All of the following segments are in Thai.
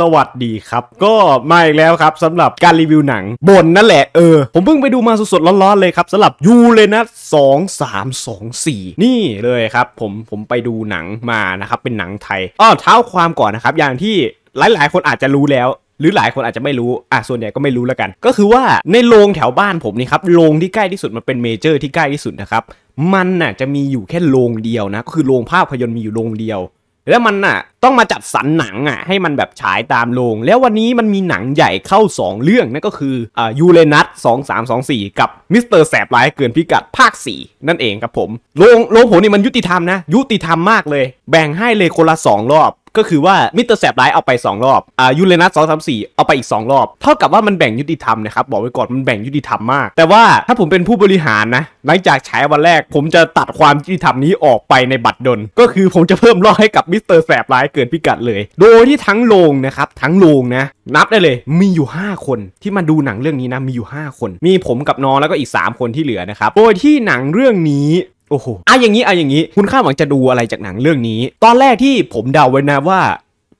สวัสดีครับก็มาอีกแล้วครับสำหรับการรีวิวหนัง บนนั่นแหละเออ ผมเพิ่งไปดูมาสดๆร้อนๆเลยครับสำหรับยูเลยนะสองสามสองสี่นี่เลยครับผมผมไปดูหนังมานะครับเป็นหนังไทยอ้อเท้าความก่อนนะครับอย่างที่หลาย ๆ คนอาจจะรู้แล้ว หรือหลายคนอาจจะไม่รู้อ่ะส่วนใหญ่ก็ไม่รู้แล้วกัน ก็คือว่าในโรงแถวบ้านผมนี่ครับโรงที่ใกล้ที่สุดมันเป็นเมเจอร์ที่ใกล้ที่สุดนะครับมันน่ะจะมีอยู่แค่โรงเดียวนะก็คือโรงภาพยนตร์มีอยู่โรงเดียวแล้วมันน่ะต้องมาจัดสรรหนังอ่ะให้มันแบบฉายตามโรงแล้ววันนี้มันมีหนังใหญ่เข้า 2 เรื่อง นั่นก็คืออ่ายูเรนัส2324 กับมิสเตอร์แสบร้ายเกินพิกัดภาค 4 นั่นเองครับผมโรงโรงผมนี่มันยุติธรรมนะ ยุติธรรมมากเลย แบ่งให้เลยคนละ 2 รอบก็คือว่ามิสเตอร์แสบร้ายเอาไป 2 รอบอ่ายูเรนัสสองสามสี่เอาไปอีก 2 รอบ เท่ากับว่ามันแบ่งยุติธรรมนะครับ บอกไว้ก่อนมันแบ่งยุติธรรมมาก แต่ว่าถ้าผมเป็นผู้บริหารนะหลังจากฉายวันแรกผมจะตัดความยุติธรรมนี้ออกไปในบัตรดน ก็คือผมจะเพิ่มรอบให้กับมิสเตอร์แสบร้ายเกินพิกัดเลย โดยที่ทั้งโรงนะครับทั้งโรงนะนับได้เลยมีอยู่ 5 คนที่มาดูหนังเรื่องนี้นะมีอยู่ 5 คน มีผมกับน้องแล้วก็อีก 3 คนที่เหลือนะครับโดยที่หนังเรื่องนี้โอ้โหอะอย่างนี้อะอย่างนี้ คุณคาดหวังจะดูอะไรจากหนังเรื่องนี้ ตอนแรกที่ผมเดาไว้นะว่า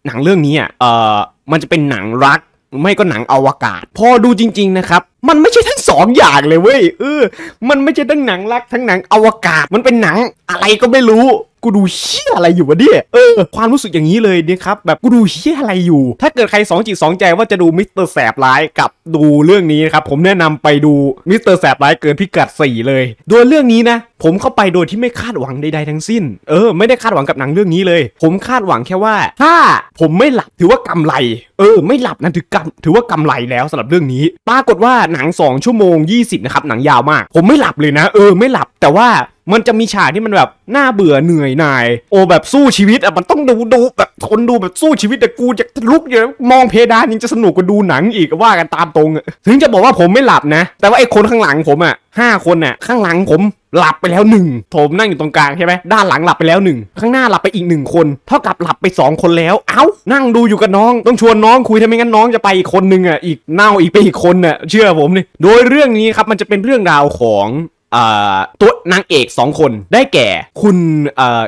หนังเรื่องนี้อ่ะ เออมันจะเป็นหนังรัก ไม่ก็หนังอวกาศ พอดูจริงๆนะครับมันไม่ใช่ทั้งสองอย่างเลยเว้ย เออ มันไม่ใช่ทั้งหนังรักทั้งหนังอวกาศ มันเป็นหนัง อะไรก็ไม่รู้ กูดูเชี่ยอะไรอยู่วะเนี่ยเออ ความรู้สึกอย่างนี้เลยเนี่ยครับ แบบกูดูเชี่ยอะไรอยู่ ถ้าเกิดใครสองจิตสองใจว่าจะดูมิสเตอร์แสบร้ายกับดูเรื่องนี้นะครับ ผมแนะนำไปดูมิสเตอร์แสบร้ายเกินพิกัดสี่เลย โดยเรื่องนี้นะ ผมเข้าไปโดยที่ไม่คาดหวังใดๆทั้งสิ้น เออ ไม่ได้คาดหวังกับหนังเรื่องนี้เลย ผมคาดหวังแค่ว่า ถ้า ผมไม่หลับถือว่ากำไร เออ ไม่หลับนั่นถือกำถือว่ากำไรแล้วสำหรับเรื่องนี้ ปรากฏว่าหนัง2ชั่วโมง 20นะครับหนังยาวมาก ผมไม่หลับเลยนะ เออไม่หลับแต่ว่ามันจะมีฉากที่มันแบบน่าเบื่อเหนื่อยหน่ายโอแบบสู้ชีวิตอ่ะมันต้องดูดูแบบคนดูแบบสู้ชีวิตแต่กูจะลุกอยู่มองเพดานยังจะสนุกกว่าดูหนังอีกว่ากันตามตรงถึงจะบอกว่าผมไม่หลับนะแต่ว่าไอ้คนข้างหลังผมอ่ะห้าคนอ่ะข้างหลังผมหลับไปแล้วหนึ่งผมนั่งอยู่ตรงกลางใช่ไหมด้านหลังหลับไปแล้วหนึ่งข้างหน้าหลับไปอีกหนึ่งคน เท่ากับหลับไป 2 คนแล้วเอ้านั่งดูอยู่กับน้อง ต้องชวนน้องคุยทำไมงั้นน้องจะไปอีกคนนึงอ่ะ อีกเน่าอีกไปอีกคนน่ะเชื่อผมนี่ โดยเรื่องนี้ครับมันจะเป็นเรื่องราวของตัวนางเอก 2 คนได้แก่คุณ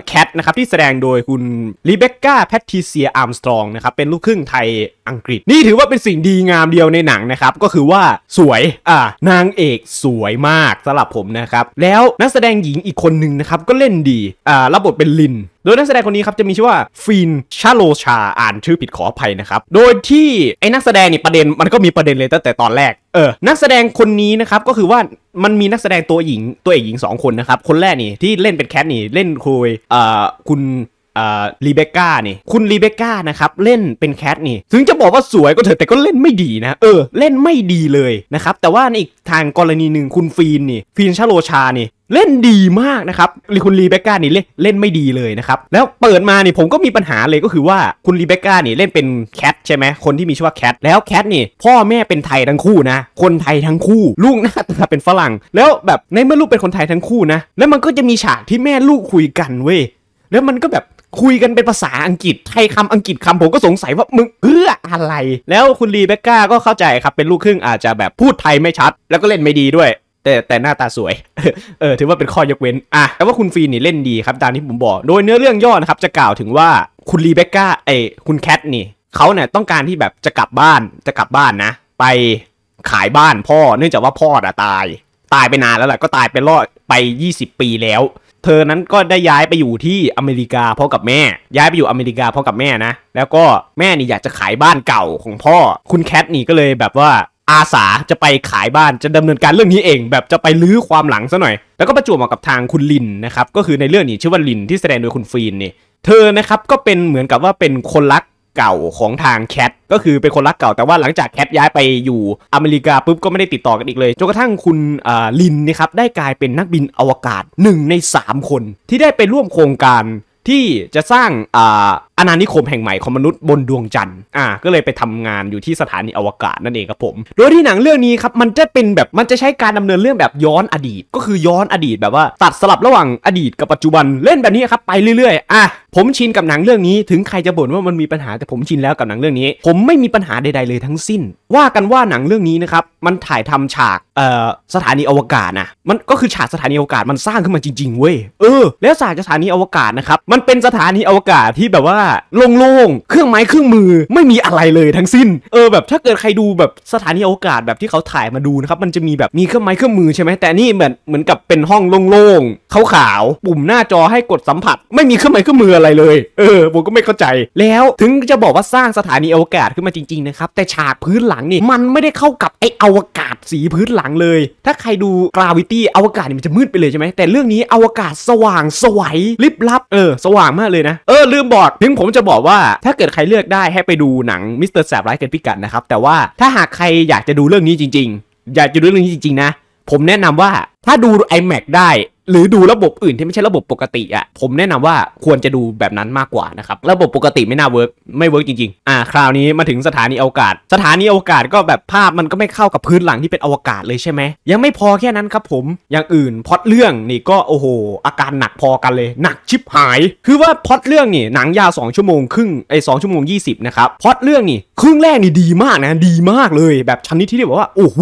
แคทนะครับ ที่แสดงโดยคุณรีเบคก้าแพทติเซียอาร์มสตรองนะครับ เป็นลูกครึ่งไทยอังกฤษ นี่ถือว่าเป็นสิ่งดีงามเดียวในหนังนะครับ ก็คือว่าสวยอ่านางเอกสวยมากสำหรับผมนะครับ แล้วนักแสดงหญิงอีกคนหนึ่งนะครับ ก็เล่นดีอ่ารับบทเป็นลินดยนักแสดงคนนี้ครับจะมีชื่อว่าฟินชาโลชาอ่านชื่อผิดขออภัยนะครับ โดยที่ไอ้นักแสดงนี่ประเด็นมันก็มีประเด็นเลยตั้งแต่ตอนแรกเออนักแสดงคนนี้นะครับก็คือว่ามันมีนักแสดงตัวหญิงตัวเอกหญิง2 คนนะครับ คนแรกนี่ที่เล่นเป็นแคทนี่เล่นคุยเอ่อคุณรีเบคก้านี่คุณรีเบคก้านะครับเล่นเป็นแคทนี่ ถึงจะบอกว่าสวยก็เถอะแต่ก็เล่นไม่ดีนะ เออเล่นไม่ดีเลยนะครับ แต่ว่าในอีกทางกรณีหนึ่งคุณฟีนนี่ฟีนชาโลชานี่เล่นดีมากนะครับคุณรีเบคก้านี่เล่นเล่นไม่ดีเลยนะครับ แล้วเปิดมานี่ ผมก็มีปัญหาเลยก็คือว่าคุณรีเบคก้านี่เล่นเป็นแคทใช่ไหม คนที่มีชื่อว่าแคท แล้วแคทนี่ พ่อแม่เป็นไทยทั้งคู่นะ คนไทยทั้งคู่ ลูกหน้าตาเป็นฝรั่ง แล้วแบบในเมื่อลูกเป็นคนไทยทั้งคู่นะ แล้วมันก็จะมีฉากที่แม่ลูกคุยกันเว้ยแล้วมันก็แบบคุยกันเป็นภาษาอังกฤษไทยคำอังกฤษคำผมก็สงสัยว่ามึงเพื่ออะไร แล้วคุณรีเบคก้าก็เข้าใจครับเป็นลูกครึ่งอาจจะแบบพูดไทยไม่ชัด แล้วก็เล่นไม่ดีด้วย แต่แต่หน้าตาสวย เออ ถือว่าเป็นข้อยกเว้นอ่ะแต่ว่าคุณฟีนี่เล่นดีครับตามที่ผมบอก โดยเนื้อเรื่องย่อนะครับจะกล่าวถึงว่าคุณรีเบคก้าไอคุณแคทนี่เขาเนี่ยต้องการที่แบบจะกลับบ้านจะกลับบ้านนะ ไปขายบ้านพ่อเนื่องจากว่าพ่ออะตาย ตายไปนานแล้วแหละก็ตายไปรอดไป 20 ปีแล้วเธอนั้นก็ได้ย้ายไปอยู่ที่อเมริกาพ่อกับแม่ ย้ายไปอยู่อเมริกาพ่อกับแม่นะแล้วก็แม่นี่อยากจะขายบ้านเก่าของพ่อคุณแคทนี่ก็เลยแบบว่าอาสาจะไปขายบ้านจะดำเนินการเรื่องนี้เอง แบบจะไปลื้อความหลังซะหน่อย แล้วก็ประจวบเหมาะกับทางคุณลินนะครับก็คือในเรื่องนี้ชื่อว่าลินที่แสดงโดยคุณฟีนนี่ เธอนะครับก็เป็นเหมือนกับว่าเป็นคนรักเก่าของทางแคทก็คือเป็นคนรักเก่าแต่ว่าหลังจากแคทย้ายไปอยู่อเมริกาปุ๊บก็ไม่ได้ติดต่อกันอีกเลยจนกระทั่งคุณลินนะครับได้กลายเป็นนักบินอวกาศ 1 ใน 3 คนที่ได้ไปร่วมโครงการที่จะสร้างอาณานิคมแห่งใหม่ของมนุษย์บนดวงจันทร์ อ่า ก็เลยไปทำงานอยู่ที่สถานีอวกาศนั่นเองครับผม โดยที่หนังเรื่องนี้ครับมันจะเป็นแบบมันจะใช้การดำเนินเรื่องแบบย้อนอดีตก็คือย้อนอดีตแบบว่า ตัดสลับระหว่างอดีตกับปัจจุบันเล่นแบบนี้ครับไปเรื่อยๆ อ่ะผมชินกับหนังเรื่องนี้ถึงใครจะบ่นว่ามันมีปัญหาแต่ผมชินแล้วกับหนังเรื่องนี้ ผมไม่มีปัญหาใดๆเลยทั้งสิ้น ว่ากันว่าหนังเรื่องนี้นะครับมันถ่ายทำฉาก เอ่อสถานีอวกาศนะมันก็คือฉากสถานีอวกาศมันสร้างขึ้นมาจริงๆเว้ยเออ แล้วฉากสถานีอวกาศนะครับมันเป็นสถานีอวกาศที่แบบว่าโล่งๆเครื่องไม้เครื่องมือไม่มีอะไรเลยทั้งสิ้น เออแบบถ้าเกิดใครดูแบบสถานีโอกาสแบบที่เขาถ่ายมาดูนะครับมันจะมีแบบมีเครื่องไม้เครื่องมือใช่ไหมแต่นี่เหมือนเหมือนกับเป็นห้องโล่งๆขาวๆปุ่มหน้าจอให้กดสัมผัส ไม่มีเครื่องไม้เครื่องมืออะไรเลย เออผมก็ไม่เข้าใจแล้วถึงจะบอกว่าสร้างสถานีอวกาศขึ้นมาจริงๆนะครับแต่ฉากพื้นหลังนี่มันไม่ได้เข้ากับไออวกาศสีพื้นหลังเลย ถ้าใครดูกราวิตี้อวกาศนี่มันจะมืดไปเลยใช่ไหมแต่เรื่องนี้อวกาศสว่างสวยลิบลับ เออสว่างมากเลยนะเออลืมบอกถึงผมจะบอกว่าถ้าเกิดใครเลือกได้ให้ไปดูหนังมิสเตอร์แสบร้ายเกินพิกัดนะครับแต่ว่าถ้าหากใครอยากจะดูเรื่องนี้จริงๆ อยากจะดูเรื่องนี้จริงๆนะ ผมแนะนำว่าถ้าดู iMac ได้หรือดูระบบอื่นที่ไม่ใช่ระบบปกติอะ่ะ ผมแนะนำว่าควรจะดูแบบนั้นมากกว่านะครับระบบปกติไม่น่าเวิร์กไม่เวิร์กจริงๆอ่า คราวนี้มาถึงสถานีอวกาศสถานีอวกาศก็แบบภาพมันก็ไม่เข้ากับพื้นหลังที่เป็นอวกาศเลยใช่ไหม ยังไม่พอแค่นั้นครับผม อย่างอื่นพอดเรื่องนี่ก็โอ้โหอาการหนักพอกันเลย หนักชิบหาย คือว่าพอดเรื่องนี่ หนังยาว2ชั่วโมงครึ่งไอ้สชั่วโมง 20นะครับพอดเรื่องนี่ครึ่งแรกนี่ดีมากนะดีมากเลย แบบชนิดที่เรียกว่าโอ้โห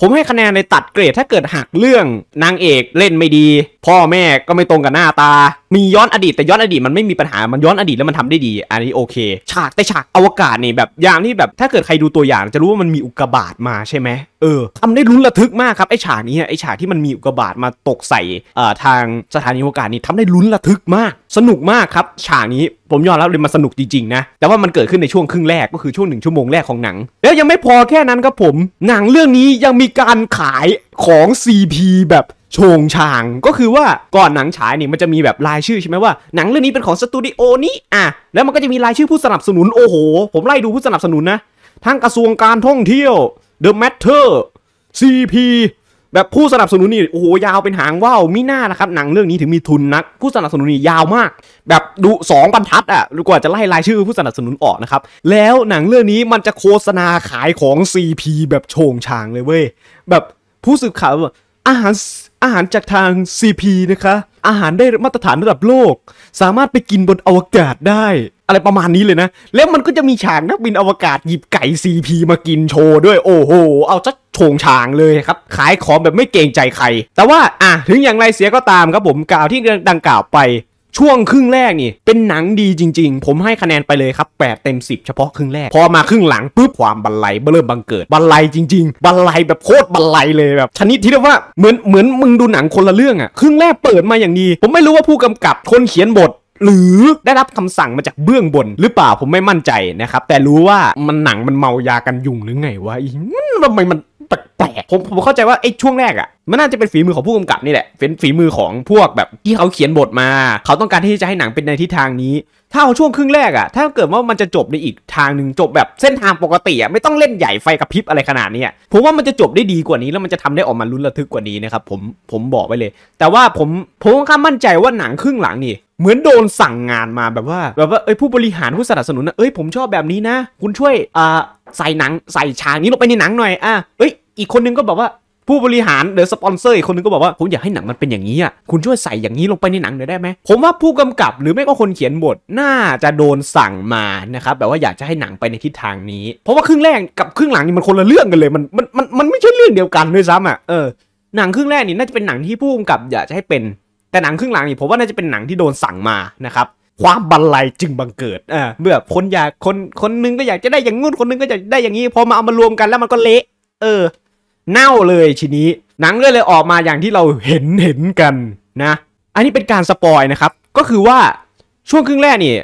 ผมให้คะแนนในตัดเกรดถ้าเกิดหักเรื่องนางเอกเล่นไม่ดีพ่อแม่ก็ไม่ตรงกับหน้าตา มีย้อนอดีต แต่ย้อนอดีตมันไม่มีปัญหา มันย้อนอดีตแล้วมันทำได้ดี อันนี้โอเค ฉากแต่ฉากอวกาศนี่แบบอย่างที่แบบถ้าเกิดใครดูตัวอย่างจะรู้ว่ามันมีอุกกาบาตมาใช่ไหม เออทำได้ลุ้นระทึกมากครับไอฉากนี้ไอฉากที่มันมีอุกกาบาตมาตกใส่ทางสถานีอวกาศนี่ทำได้ลุ้นระทึกมาก สนุกมากครับฉากนี้ผมยอมรับเลยมันสนุกจริงๆนะแต่ว่ามันเกิดขึ้นในช่วงครึ่งแรกก็คือช่วงหนึ่งชั่วโมงแรกของหนัง แล้วยังไม่พอแค่นั้นครับผม หนังเรื่องนี้ยังมีการขายของ CP แบบชงชางก็คือว่าก่อนหนังฉายนี่มันจะมีแบบรายชื่อใช่ไหมว่า หนังเรื่องนี้เป็นของสตูดิโอนี้อ่ะแล้วมันก็จะมีรายชื่อผู้สนับสนุนโอ้โหผมไล่ดูผู้สนับสนุนนะทั้งกระทรวงการท่องเที่ยว The Matter CP แบบผู้สนับสนุนนี่โอ้โหยาวเป็นหางว่าวมีหน้านะครับหนังเรื่องนี้ถึงมีทุนนักผู้สนับสนุนนี่ยาวมาก แบบดู2บรรทัดอะ่ะกว่าจะไล่รายชื่อผู้สนับสนุนออกนะครับแล้วหนังเรื่องนี้มันจะโฆษณาขายของ CP แบบโชงชางเลยเว้ยแบบผู้สืบข่าวอาหารอาหารจากทาง CP นะคะ อาหารได้มาตรฐานระดับโลก สามารถไปกินบนอวกาศได้ อะไรประมาณนี้เลยนะ แล้วมันก็จะมีฉากนักบินอวกาศหยิบไก่ CP มากินโชว์ด้วย โอ้โห เอาซัดโชงฉางเลยครับ ขายของแบบไม่เกรงใจใคร แต่ว่าอ่ะถึงอย่างไรเสียก็ตามครับผม กล่าวที่ดังกล่าวไปช่วงครึ่งแรกนี่ เป็นหนังดีจริง ๆ ผมให้คะแนนไปเลยครับ8เต็ม10เฉพาะครึ่งแรกพอมาครึ่งหลังปุ๊บความบันไลเริ่มบังเกิด บันไลจริง ๆ บันไลแบบโคตรบันไลเลยแบบชนิดที่เรียกว่า เหมือนเหมือนมึงดูหนังคนละเรื่องอะครึ่งแรกเปิดมาอย่างดีผมไม่รู้ว่าผู้กำกับคนเขียนบท หรือได้รับคำสั่งมาจากเบื้องบน หรือเปล่าผมไม่มั่นใจนะครับแต่รู้ว่ามันหนังมันเมายากันยุงหรือไงวะมันทำไมมันแปลกผมผมเข้าใจว่าไอ้ช่วงแรกอะมันน่าจะเป็นฝีมือของผู้กำกับนี่แหละเป็นฝีมือของพวกแบบที่เขาเขียนบทมา เขาต้องการที่จะให้หนังเป็นในทิศทางนี้ ถ้าเอาช่วงครึ่งแรกอะถ้าเกิดว่ามันจะจบในอีกทางหนึ่งจบแบบเส้นทางปกติอ่ะไม่ต้องเล่นใหญ่ไฟกระพริบอะไรขนาดนี้ผมว่ามันจะจบได้ดีกว่านี้แล้วมันจะทำได้ออกมาลุ้นระทึกกว่านี้นะครับผมผมบอกไว้เลย แต่ว่าผมผมค่อนข้างมั่นใจว่าหนังครึ่งหลังนี่เหมือนโดนสั่งงานมาแบบว่าแบบว่าเอ้ยผู้บริหารผู้สนับสนุนนะเอ้ยผมชอบแบบนี้นะ คุณช่วยอ่าใส่หนังใส่ฉากนี้ลงไปในหนังหน่อย อ่ะเอ้ย อีกคนนึงก็บอกว่าผู้บริหารหรือสปอนเซอร์อีกคนนึงก็บอกว่าผมอยากให้หนังมันเป็นอย่างนี้อ่ะ คุณช่วยใส่อย่างนี้ลงไปในหนังหน่อยได้ไหม ผมว่าผู้กำกับหรือไม่ก็คนเขียนบทน่าจะโดนสั่งมานะครับ แบบว่าอยากจะให้หนังไปในทิศทางนี้ เพราะว่าครึ่งแรกกับครึ่งหลังนี่มันคนละเรื่องกันเลย มัน มัน มันมันไม่ใช่เรื่องเดียวกันด้วยซ้ำอ่ะ เออ หนังครึ่งแรกนี่น่าจะเป็นหนังที่ผู้กำกับ อยากจะให้เป็น แต่หนังครึ่งหลังนี่ผมว่าน่าจะเป็นหนังที่โดนสั่งมานะครับความบันไลจึงบังเกิดอ่าเมื่อคนอยากคนคนนึงก็อยากจะได้อย่างงุ่นคนนึงก็อยากได้อย่างนี้ พอมาเอามารวมกันแล้วมันก็เละ เออเน่าเลยชีนี้หนังเอยเลยออกมาอย่างที่เราเห็นเห็นกันนะ อันนี้เป็นการสปอยนะครับ ก็คือว่าช่วงครึ่งแรกนี่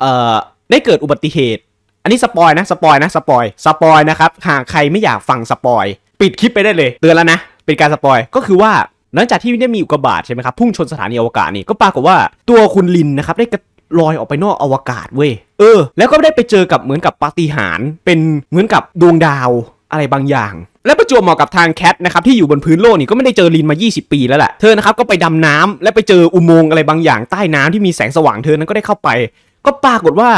เอ่อ ได้เกิดอุบัติเหตุ อันนี้สปอยนะสปอยนะสปอยสปอยนะครับหากใครไม่อยากฟังสปอย ปิดคลิปไปได้เลย เตือนแล้วนะเป็นการสปอยก็คือว่าหลังจากที่ได้มีอุกกาบาตใช่ไหมครับพุ่งชนสถานีอวกาศนี่ก็ปรากฏว่าตัวคุณลินนะครับได้กระลอยออกไปนอกอวกาศเว้ย เออ แล้วก็ได้ไปเจอกับเหมือนกับปาฏิหาริย์เป็นเหมือนกับดวงดาวอะไรบางอย่าง และประจวบเหมาะกับทางแคทนะครับ ที่อยู่บนพื้นโลกนี่ ก็ไม่ได้เจอลินมา 20 ปีแล้วแหละเธอนะครับก็ไปดำน้ำ และไปเจออุโมงค์อะไรบางอย่างใต้น้ำที่มีแสงสว่างเธอนั้นก็ได้เข้าไป ก็ปรากฏว่า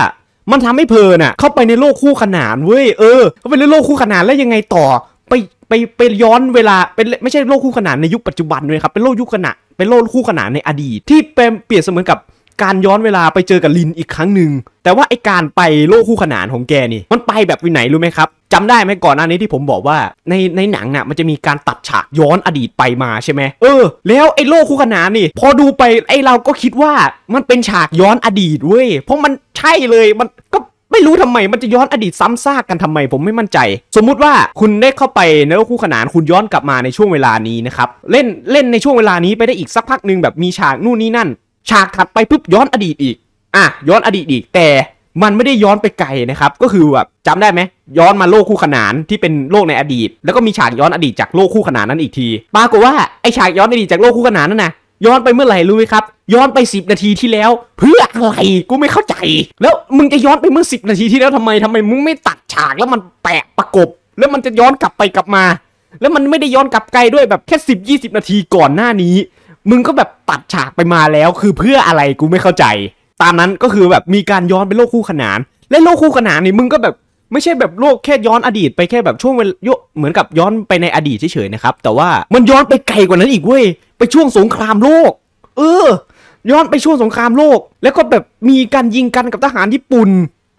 มันทำให้เพลินอ่ะเข้าไปในโลกคู่ขนานเว้ยเออเข้าไปในโลกคู่ขนานแล้วยังไงต่อ ไปไปไปย้อนเวลาเป็นไม่ใช่โลกคู่ขนานในยุคปัจจุบันเลยครับเป็นโลกยุคขณะเป็นโลกคู่ขนานในอดีตที่เป็นเปรียบเสมือนกับการย้อนเวลาไปเจอกับลินอีกครั้งหนึ่งแต่ว่าไอการไปโลกคู่ขนานของแกนี่มันไปแบบวิไหนรู้ไหมครับจำได้ไหมก่อนหน้านี้ที่ผมบอกว่า ในในหนังน่ะมันจะมีการตัดฉากย้อนอดีตไปมาใช่ไหมเออ แล้วไอ้โลกคู่ขนานนี่ พอดูไปไอ้เราก็คิดว่ามันเป็นฉากย้อนอดีตเว้ยเพราะมันใช่เลยมันก็ไม่รู้ทำไมมันจะย้อนอดีตซ้ำซากกันทำไม ผมไม่มั่นใจ สมมุติว่าคุณได้เข้าไปในโลกคู่ขนานคุณย้อนกลับมาในช่วงเวลานี้นะครับเล่นเล่นในช่วงเวลานี้ไปได้อีกสักพักหนึ่งแบบมีฉากนู่นนี่นั่นฉากถัดไปปุ๊บย้อนอดีตอีก อ่ะย้อนอดีตอีก แต่มันไม่ได้ย้อนไปไกลนะครับก็คือแบบจำได้ไหมย้อนมาโลกคู่ขนานที่เป็นโลกในอดีต แล้วก็มีฉากย้อนอดีตจากโลกคู่ขนานนั้นอีกทีปรากฏว่าไอฉากย้อนอดีตจากโลกคู่ขนานนั่นนะย้อนไปเมื่อไหร่รู้ไหมครับ ย้อนไป 10 นาทีที่แล้วเพื่ออะไรกูไม่เข้าใจ แล้วมึงจะย้อนไปเมื่อ 10 นาทีที่แล้วทำไมทำไมมึงไม่ตัดฉาก แล้วมันแปะประกบ แล้วมันจะย้อนกลับไปกลับมา แล้วมันไม่ได้ย้อนกลับไกลด้วยแบบแค่ 10 20 นาทีก่อนหน้านี้มึงก็แบบตัดฉากไปมาแล้วคือเพื่ออะไรกูไม่เข้าใจ ตามนั้นก็คือแบบมีการย้อนเป็นโลกคู่ขนาน และโลกคู่ขนานนี่มึงก็แบบไม่ใช่แบบโลกแค่ย้อนอดีตไปแค่แบบช่วงเวลาเหมือนกับย้อนไปในอดีตเฉยๆนะครับแต่ว่ามันย้อนไปไกลกว่านั้นอีกเว้ยไปช่วงสงครามโลก เออ ย้อนไปช่วงสงครามโลก แล้วก็แบบมีการยิงกันกับทหารญี่ปุ่น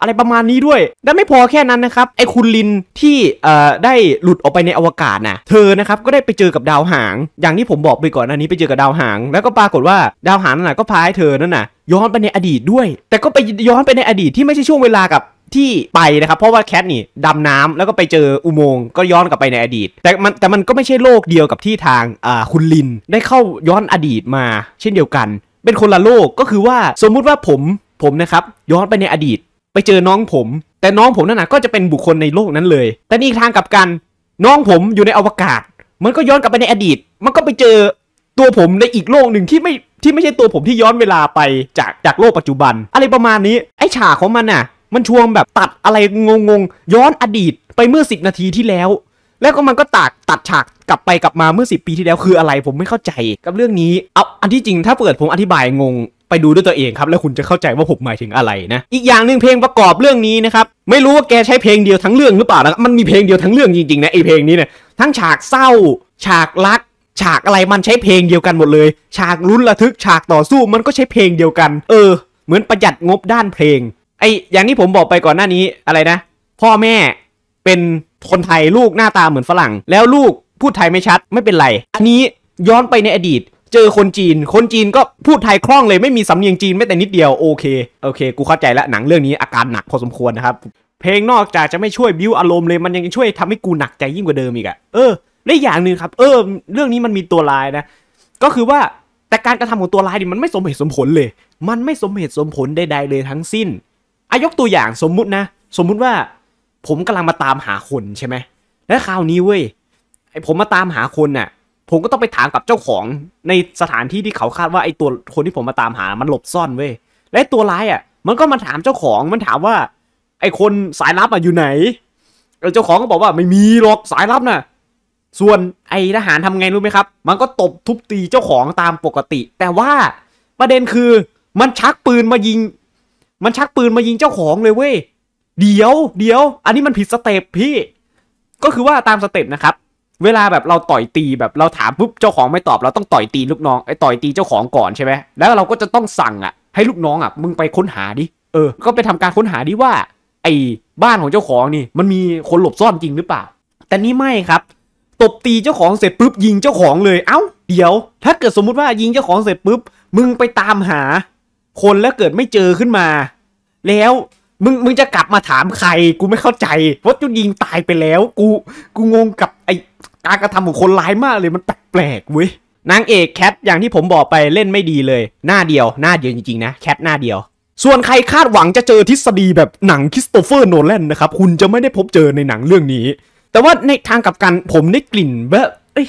อะไรประมาณนี้ด้วย และไม่พอแค่นั้นนะครับ ไอคุณลินที่เอ่อได้หลุดออกไปในอวกาศนะเธอนะครับก็ได้ไปเจอกับดาวหาง อย่างที่ผมบอกไปก่อนอันนี้ไปเจอกับดาวหาง แล้วก็ปรากฏว่า ดาวหางนั่นแหละก็พาให้เธอนั่นน่ะ ย้อนไปในอดีตด้วย แต่ก็ไปย้อนไปในอดีตที่ไม่ใช่ช่วงเวลากับที่ไปนะครับ เพราะว่าแคทนี่ดำน้ำแล้วก็ไปเจออุโมงค์ ก็ย้อนกลับไปในอดีต แต่ มันแต่มันก็ไม่ใช่โลกเดียวกับที่ทางอ่าคุณลินได้เข้าย้อนอดีตมา เช่นเดียวกัน เป็นคนละโลกก็คือว่าสมมุติว่าผมผมนะครับย้อนไปในอดีตไปเจอน้องผม แต่น้องผมนั่นนะก็จะเป็นบุคคลในโลกนั้นเลย แต่นี่ทางกลับกัน น้องผมอยู่ในอวกาศ มันก็ย้อนกลับไปในอดีต มันก็ไปเจอตัวผมในอีกโลกหนึ่งที่ไม่ที่ไม่ใช่ตัวผมที่ย้อนเวลาไปจากจากโลกปัจจุบัน อะไรประมาณนี้ ไอ้ฉากของมันน่ะ มันชวงแบบตัดอะไรงงงย้อนอดีตไปเมื่อิบนาทีที่แล้ว แล้วก็มันก็ตัดตัดฉากกลับไปกลับมาเมื่อิบปีที่แล้วคืออะไร ผมไม่เข้าใจ กับเรื่องนี้เอาอันที่จริง ถ้าเปิดผมอธิบายงงไปดูด้วยตัวเองครับ แล้วคุณจะเข้าใจว่าผมหมายถึงอะไรนะอีกอย่างหนึ่งเพลงประกอบเรื่องนี้นะครับไม่รู้ว่าแกใช้เพลงเดียวทั้งเรื่องหรือเปล่านะมันมีเพลงเดียวทั้งเรื่องจริงๆนะไอเพลงนี้เนี่ยทั้งฉากเศร้า ฉากรัก ฉากอะไรมันใช้เพลงเดียวกันหมดเลย ฉากลุ้นระทึก ฉากต่อสู้มันก็ใช้เพลงเดียวกัน เออ เหมือนประหยัดงบด้านเพลง ไออย่างที่ผมบอกไปก่อนหน้านี้อะไรนะ พ่อแม่เป็นคนไทยลูกหน้าตาเหมือนฝรั่ง แล้วลูกพูดไทยไม่ชัดไม่เป็นไร อันนี้ย้อนไปในอดีตเจอคนจีน คนจีนก็พูดไทยคล่องเลยไม่มีสำเนียงจีนแม้แต่นิดเดียวโอเคโอเค กูเข้าใจแล้วหนังเรื่องนี้อาการหนักพอสมควรนะครับ เพลงนอกจากจะไม่ช่วยบิวอารมณ์เลย มันยังช่วยทำให้กูหนักใจยิ่งกว่าเดิมอีกอะเออและอย่างหนึ่งครับ เออ เรื่องนี้มันมีตัวลายนะ ก็คือว่าแต่การกระทำของตัวลายนี่มันไม่สมเหตุสมผลเลย มันไม่สมเหตุสมผลใดๆเลยทั้งสิ้นอายกตัวอย่างสมมุตินะ สมมุติว่าผมกำลังมาตามหาคนใช่ไหมแล้วคราวนี้เว้ยไอผมมาตามหาคนน่ะผมก็ต้องไปถามกับเจ้าของในสถานที่ที่เขาคาดว่าไอ้ตัวคนที่ผมมาตามหามันหลบซ่อนเว้ย และตัวร้ายอ่ะ มันก็มาถามเจ้าของมันถามว่า ไอ้คนสายลับอ่ะอยู่ไหน แล้วเจ้าของก็บอกว่าไม่มีหรอกสายลับน่ะ ส่วนไอ้ทหารทำไงรู้ไหมครับ มันก็ตบทุบตีเจ้าของตามปกติ แต่ว่าประเด็นคือ มันชักปืนมายิง มันชักปืนมายิงเจ้าของเลยเว้ยเดี๋ยวเดี๋ยว อันนี้มันผิดสเต็ปพี่ ก็คือว่าตามสเต็ปนะครับเวลาแบบเราต่อยตีแบบเราถามปุ๊บเจ้าของไม่ตอบ เราต้องต่อยตีลูกน้องไอ้ต่อยตีเจ้าของก่อนใช่ไหมแล้วเราก็จะต้องสั่งอ่ะ ให้ลูกน้องอ่ะมึงไปค้นหาดิ เออ ก็ไปทำการค้นหาดิว่า ไอ้บ้านของเจ้าของนี่ มันมีคนหลบซ่อนจริงหรือเปล่าแต่นี่ไม่ครับ ตบตีเจ้าของเสร็จปุ๊บยิงเจ้าของเลย เอ้า เดี๋ยว ถ้าเกิดสมมุติว่ายิงเจ้าของเสร็จปุ๊บ มึงไปตามหา คนแล้วเกิดไม่เจอขึ้นมา แล้วมึงมึงจะกลับมาถามใครกูไม่เข้าใจเพราะจุยิงตายไปแล้ว กูกูงงกับไอการกระทำของคนร้ายมากเลยมันแปลกๆเว้ยนางเอกแคทอย่างที่ผมบอกไปเล่นไม่ดีเลย หน้าเดียวหน้าเดียวจริงๆ นะ แคทหน้าเดียว ส่วนใครคาดหวังจะเจอทฤษฎีแบบหนังคริสโตเฟอร์โนแลนนะครับคุณจะไม่ได้พบเจอในหนังเรื่องนี้ แต่ว่าในทางกับกันผมได้กลิ่นแบบเอ้ย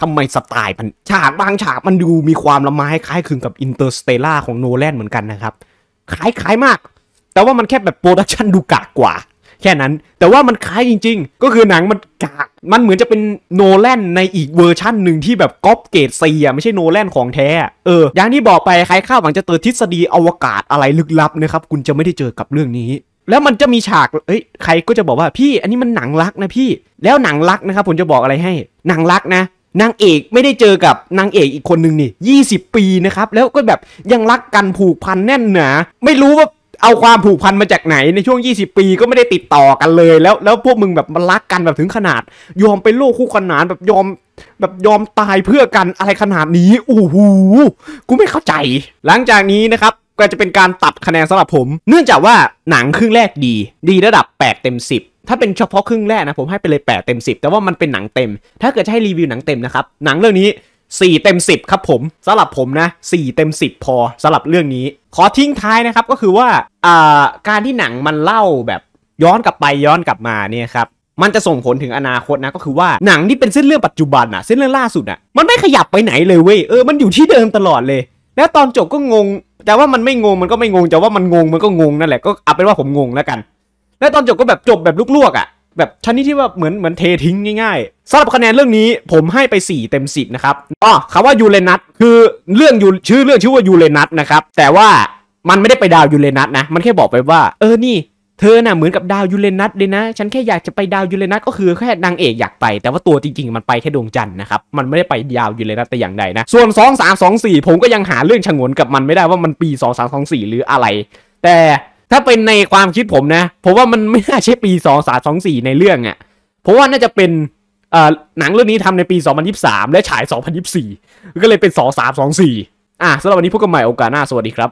ทำไมสไตล์มันฉากบางฉากมันดูมีความละไม้คล้ายคลึงกับอินเตอร์สเตล่าของโนแลนเหมือนกันนะครับ คล้ายๆมากแต่ว่ามันแค่แบบโปรดักชันดูกากกว่า แค่นั้นแต่ว่ามันคล้ายจริง ๆ ก็คือหนังมันกาก มันเหมือนจะเป็นโนแลนในอีกเวอร์ชั่นหนึ่งที่แบบก๊อปเกรดซีอะไม่ใช่โนแลนของแท้เออ อย่างที่บอกไปใครคาดหวังจะเจอทฤษฎีอวกาศอะไรลึกลับนะครับ คุณจะไม่ได้เจอกับเรื่องนี้ แล้วมันจะมีฉาก เอ้ยใครก็จะบอกว่าพี่อันนี้มันหนังรักนะพี่ แล้วหนังรักนะครับผมจะบอกอะไรให้หนังรักนะนางเอกไม่ได้เจอกับนางเอกอีกคนนึงนี่20 ปีนะครับแล้วก็แบบยังรักกันผูกพันแน่นหนาไม่รู้ว่าเอาความผูกพันมาจากไหนในช่วง 20 ปีก็ไม่ได้ติดต่อกันเลย แล้วแล้วพวกมึงแบบมันรักกันแบบถึงขนาด ยอมไปโลกคู่ขนานแบบยอมแบบยอมตายเพื่อกันอะไรขนาดนี้อู้หูกูไม่เข้าใจ หลังจากนี้นะครับ ก็จะเป็นการตัดคะแนนสำหรับผม เนื่องจากว่าหนังครึ่งแรกดี ดีระดับ 8 เต็ม 10 ถ้าเป็นเฉพาะครึ่งแรกนะผมให้ไปเลย 8 เต็ม 10แต่ว่ามันเป็นหนังเต็ม ถ้าเกิดจะให้รีวิวหนังเต็มนะครับ หนังเรื่องนี้4เต็ม 10 ครับผมสำหรับผมนะ 4 เต็ม 10 พอสำหรับเรื่องนี้ ขอทิ้งท้ายนะครับก็คือว่าการที่หนังมันเล่าแบบย้อนกลับไปย้อนกลับมาเนี่ยครับมันจะส่งผลถึงอนาคตนะก็คือว่าหนังที่เป็นเส้นเรื่องปัจจุบันอะเส้นเรื่องล่าสุดอะมันไม่ขยับไปไหนเลยเว้ยเออมันอยู่ที่เดิมตลอดเลย แล้วตอนจบก็งง แต่ว่ามันไม่งงมันก็ไม่งงแต่ว่ามันงงมันก็งงนั่นแหละก็เอาเป็นว่าผมงงแล้วกัน แล้วตอนจบก็แบบจบแบบลุกๆอะแบบชนิดที่ว่าเหมือนเหมือนเททิ้งง่ายๆสำหรับคะแนนเรื่องนี้ผมให้ไป4เต็ม10นะครับอ๋อคำว่ายูเรนัสคือเรื่องยูชื่อเรื่องชื่อว่ายูเรนัสนะครับแต่ว่ามันไม่ได้ไปดาวยูเรนัสนะ มันแค่บอกไปว่าเออนี่ เธอน่ะเหมือนกับดาวยูเรนัสเลยนะ ฉันแค่อยากจะไปดาวยูเรนัสก็คือแค่นางเอกอยากไป แต่ว่าตัวจริงๆ มันไปแค่ดวงจันทร์นะครับ มันไม่ได้ไปดาวยูเรนัสแต่อย่างใดนะส่วน2 3 2 4ผมก็ยังหาเรื่องฉงนกับมันไม่ได้ว่ามันปี 2 3 2 4 หรืออะไร แต่ถ้าเป็นในความคิดผมนะ ผมว่ามันไม่น่าใช่ปีสองสามสองสี่ในเรื่องอะ่ะเพราะว่าน่าจะเป็นเอ่อหนังเรื่องนี้ทำในปี 2023 และฉาย 2024 ก็เลยเป็น 2 3 2 4 อ่ะสำหรับวันนี้พบกันใหม่โอกาสหน้าสวัสดีครับ